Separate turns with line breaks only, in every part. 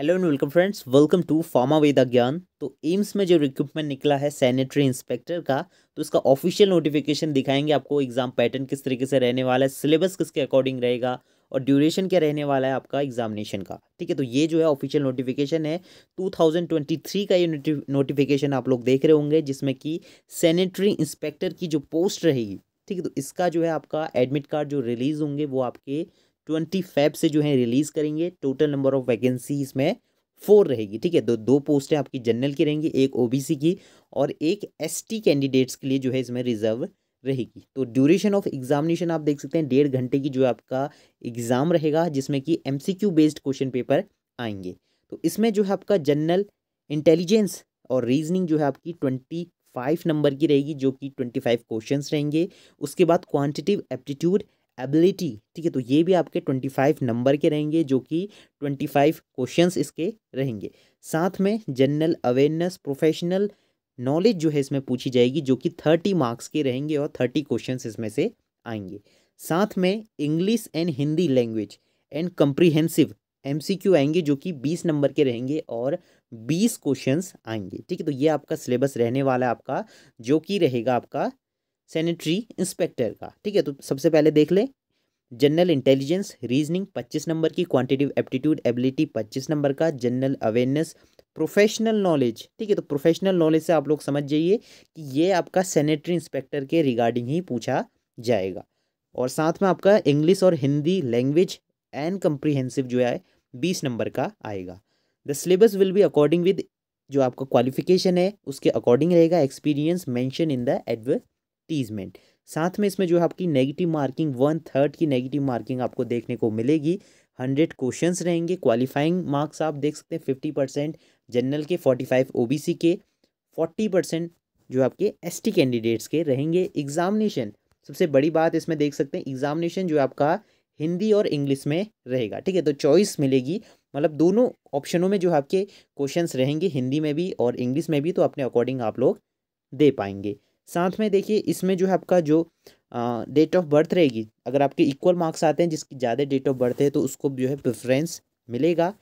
hello and welcome friends welcome to pharma Veda Gyan तो AIIMS में जो रिक्रूटमेंट निकला है सैनिटरी इंस्पेक्टर का तो इसका ऑफिशियल नोटिफिकेशन दिखाएंगे आपको एग्ज़ाम पैटर्न किस तरीके से रहने वाला है सिलेबस किसके अकॉर्डिंग रहेगा और ड्यूरेशन क्या रहने वाला है आपका एग्जामिनेशन का ठीक है तो ये जो है ऑफिशियल नोटिफिकेशन है टू का ये नोटिफिकेशन आप लोग देख रहे होंगे जिसमें कि सैनिटरी इंस्पेक्टर की जो पोस्ट रहेगी ठीक है तो इसका जो है आपका एडमिट कार्ड जो रिलीज़ होंगे वो आपके ट्वेंटी फाइव से जो है रिलीज़ करेंगे टोटल नंबर ऑफ वैकेंसीज में फोर रहेगी ठीक है दो दो पोस्टें आपकी जनरल की रहेंगी एक ओबीसी की और एक एसटी कैंडिडेट्स के लिए जो है इसमें रिजर्व रहेगी तो ड्यूरेशन ऑफ एग्जामिनेशन आप देख सकते हैं डेढ़ घंटे की जो आपका एग्ज़ाम रहेगा जिसमें कि क्यू बेस्ड क्वेश्चन पेपर आएंगे तो इसमें जो है आपका जनरल इंटेलिजेंस और रीजनिंग जो है आपकी ट्वेंटी फाइव नंबर की रहेगी जो कि ट्वेंटी फाइव क्वेश्चन रहेंगे उसके बाद क्वान्टिटिव एप्टीट्यूड एबिलिटी ठीक है तो ये भी आपके ट्वेंटी फाइव नंबर के रहेंगे जो कि ट्वेंटी फाइव क्वेश्चन इसके रहेंगे साथ में जनरल अवेयरनेस प्रोफेशनल नॉलेज जो है इसमें पूछी जाएगी जो कि थर्टी मार्क्स के रहेंगे और थर्टी क्वेश्चन इसमें से आएंगे साथ में English and Hindi language and comprehensive Q आएंगे जो कि बीस नंबर के रहेंगे और बीस क्वेश्चन आएंगे ठीक है तो ये आपका सिलेबस रहने वाला है आपका जो कि रहेगा आपका सैनिटरी इंस्पेक्टर का ठीक है तो सबसे पहले देख ले जनरल इंटेलिजेंस रीजनिंग पच्चीस नंबर की क्वांटिटिव एप्टीट्यूड एबिलिटी पच्चीस नंबर का जनरल अवेयरनेस प्रोफेशनल नॉलेज ठीक है तो प्रोफेशनल नॉलेज से आप लोग समझ जाइए कि ये आपका सैनिटरी इंस्पेक्टर के रिगार्डिंग ही पूछा जाएगा और साथ में आपका इंग्लिश और हिंदी लैंग्वेज एंड कंप्रीहेंसिव जो है बीस नंबर का आएगा the syllabus will be according with जो आपका क्वालिफिकेशन है उसके अकॉर्डिंग रहेगा experience mention in the adverse advertisement साथ में इसमें जो है आपकी नेगेटिव मार्किंग वन थर्ड की नेगेटिव मार्किंग आपको देखने को मिलेगी हंड्रेड क्वेश्चंस रहेंगे क्वालिफाइंग मार्क्स आप देख सकते हैं फिफ्टी परसेंट जनरल के forty five O B C के फोर्टी परसेंट जो आपके एस टी कैंडिडेट्स के रहेंगे एग्जामिनेशन सबसे बड़ी बात इसमें देख सकते हैं एग्जामिनेशन जो आपका हिंदी और इंग्लिश में रहेगा ठीक है तो चॉइस मिलेगी मतलब दोनों ऑप्शनों में जो आपके क्वेश्चंस रहेंगे हिंदी में भी और इंग्लिश में भी तो अपने अकॉर्डिंग आप लोग दे पाएंगे साथ में देखिए इसमें जो है आपका जो डेट ऑफ बर्थ रहेगी अगर आपके इक्वल मार्क्स आते हैं जिसकी ज़्यादा डेट ऑफ बर्थ है तो उसको जो है प्रेफरेंस मिलेगा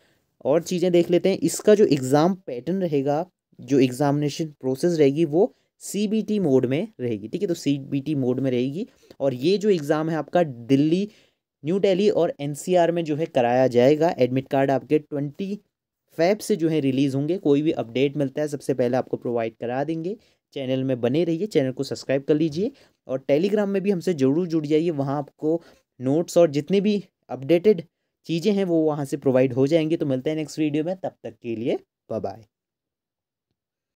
और चीज़ें देख लेते हैं इसका जो एग्ज़ाम पैटर्न रहेगा जो एग्ज़ामिनेशन प्रोसेस रहेगी वो सी मोड में रहेगी ठीक है तो सी मोड में रहेगी और ये जो एग्ज़ाम है आपका दिल्ली न्यू दिल्ली और एन में जो है कराया जाएगा एडमिट कार्ड आपके ट्वेंटी फैब से जो है रिलीज़ होंगे कोई भी अपडेट मिलता है सबसे पहले आपको प्रोवाइड करा देंगे चैनल में बने रहिए चैनल को सब्सक्राइब कर लीजिए और टेलीग्राम में भी हमसे ज़रूर जुड़ जाइए वहाँ आपको नोट्स और जितने भी अपडेटेड चीज़ें हैं वो वहाँ से प्रोवाइड हो जाएंगी तो मिलते हैं नेक्स्ट वीडियो में तब तक के लिए बाय